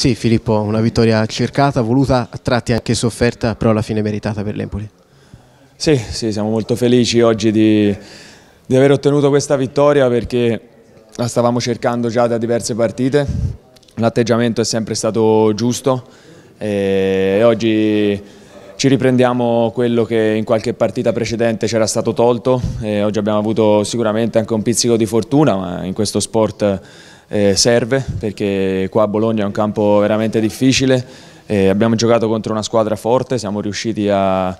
Sì Filippo, una vittoria cercata, voluta, a tratti anche sofferta, però alla fine meritata per l'Empoli. Sì, sì, siamo molto felici oggi di, di aver ottenuto questa vittoria perché la stavamo cercando già da diverse partite, l'atteggiamento è sempre stato giusto e oggi ci riprendiamo quello che in qualche partita precedente c'era stato tolto e oggi abbiamo avuto sicuramente anche un pizzico di fortuna ma in questo sport eh, serve perché qua a Bologna è un campo veramente difficile, eh, abbiamo giocato contro una squadra forte, siamo riusciti a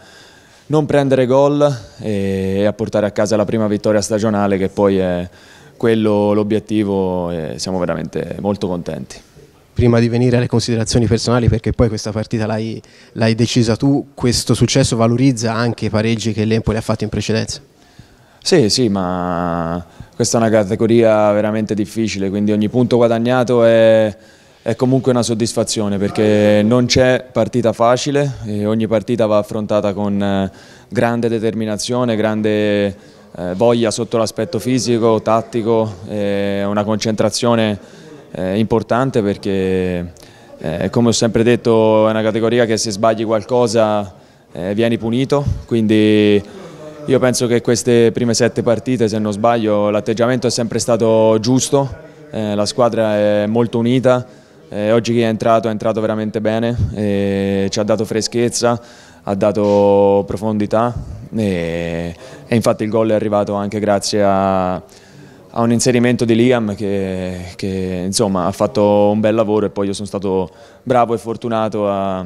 non prendere gol eh, e a portare a casa la prima vittoria stagionale che poi è quello l'obiettivo e siamo veramente molto contenti prima di venire alle considerazioni personali, perché poi questa partita l'hai, decisa tu, questo successo valorizza anche i pareggi che l'Empoli ha fatto in precedenza? Sì, sì, ma questa è una categoria veramente difficile, quindi ogni punto guadagnato è, è comunque una soddisfazione perché non c'è partita facile e ogni partita va affrontata con eh, grande determinazione, grande eh, voglia sotto l'aspetto fisico, tattico, una concentrazione eh, importante perché come ho sempre detto è una categoria che se sbagli qualcosa vieni punito, quindi io penso che queste prime sette partite, se non sbaglio, l'atteggiamento è sempre stato giusto, eh, la squadra è molto unita, eh, oggi chi è entrato è entrato veramente bene, eh, ci ha dato freschezza, ha dato profondità e, e infatti il gol è arrivato anche grazie a, a un inserimento di Liam che, che insomma, ha fatto un bel lavoro e poi io sono stato bravo e fortunato a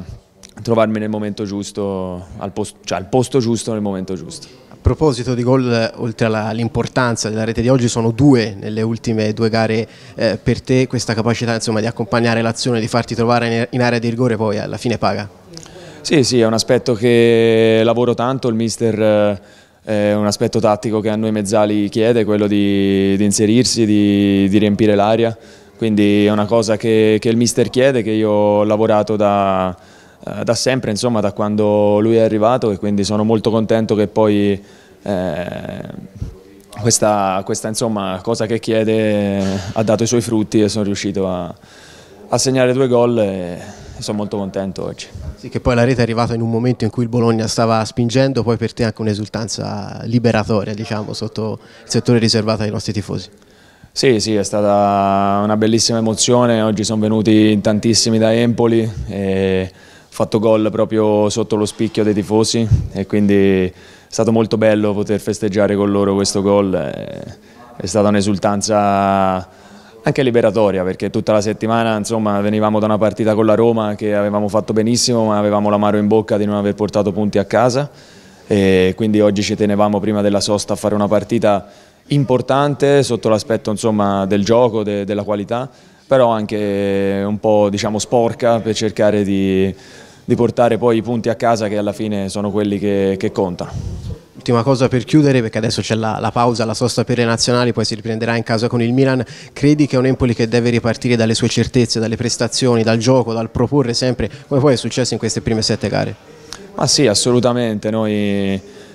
trovarmi nel momento giusto, al posto, cioè al posto giusto nel momento giusto proposito di gol, oltre all'importanza della rete di oggi, sono due nelle ultime due gare eh, per te, questa capacità insomma, di accompagnare l'azione, di farti trovare in area di rigore poi alla fine paga? Sì, sì, è un aspetto che lavoro tanto, il mister eh, è un aspetto tattico che a noi mezzali chiede, quello di, di inserirsi, di, di riempire l'aria, quindi è una cosa che, che il mister chiede, che io ho lavorato da eh, da sempre, insomma, da quando lui è arrivato e quindi sono molto contento che poi eh, questa, questa insomma, cosa che chiede eh, ha dato i suoi frutti e sono riuscito a, a segnare due gol e sono molto contento oggi. Sì, che poi la rete è arrivata in un momento in cui il Bologna stava spingendo, poi per te anche un'esultanza liberatoria, diciamo, sotto il settore riservato ai nostri tifosi. Sì, sì, è stata una bellissima emozione, oggi sono venuti in tantissimi da Empoli e fatto gol proprio sotto lo spicchio dei tifosi e quindi è stato molto bello poter festeggiare con loro questo gol, è stata un'esultanza anche liberatoria perché tutta la settimana insomma, venivamo da una partita con la Roma che avevamo fatto benissimo ma avevamo l'amaro in bocca di non aver portato punti a casa e quindi oggi ci tenevamo prima della sosta a fare una partita importante sotto l'aspetto del gioco, de della qualità però anche un po' diciamo, sporca per cercare di di portare poi i punti a casa che alla fine sono quelli che, che contano ultima cosa per chiudere, perché adesso c'è la, la, pausa, la sosta per le nazionali, poi si riprenderà in casa con il Milan. Credi che è un Empoli che deve ripartire dalle sue certezze, dalle prestazioni, dal gioco, dal proporre sempre, come poi è successo in queste prime sette gare? Ma sì, assolutamente. Noi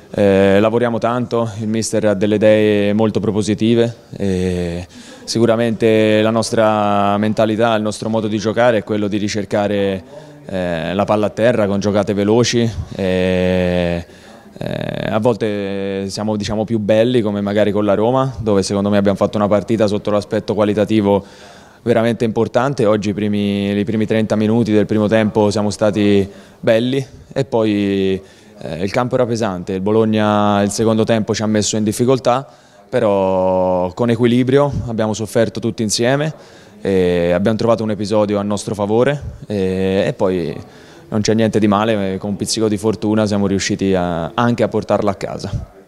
eh, lavoriamo tanto, il mister ha delle idee molto propositive. E sicuramente la nostra mentalità, il nostro modo di giocare è quello di ricercare eh, la palla a terra con giocate veloci. E, eh, a volte siamo diciamo, più belli come magari con la Roma, dove secondo me abbiamo fatto una partita sotto l'aspetto qualitativo veramente importante. Oggi i primi, i primi 30 minuti del primo tempo siamo stati belli e poi eh, il campo era pesante. Il Bologna il secondo tempo ci ha messo in difficoltà, però con equilibrio abbiamo sofferto tutti insieme. E abbiamo trovato un episodio a nostro favore e, e poi non c'è niente di male, con un pizzico di fortuna siamo riusciti a, anche a portarla a casa.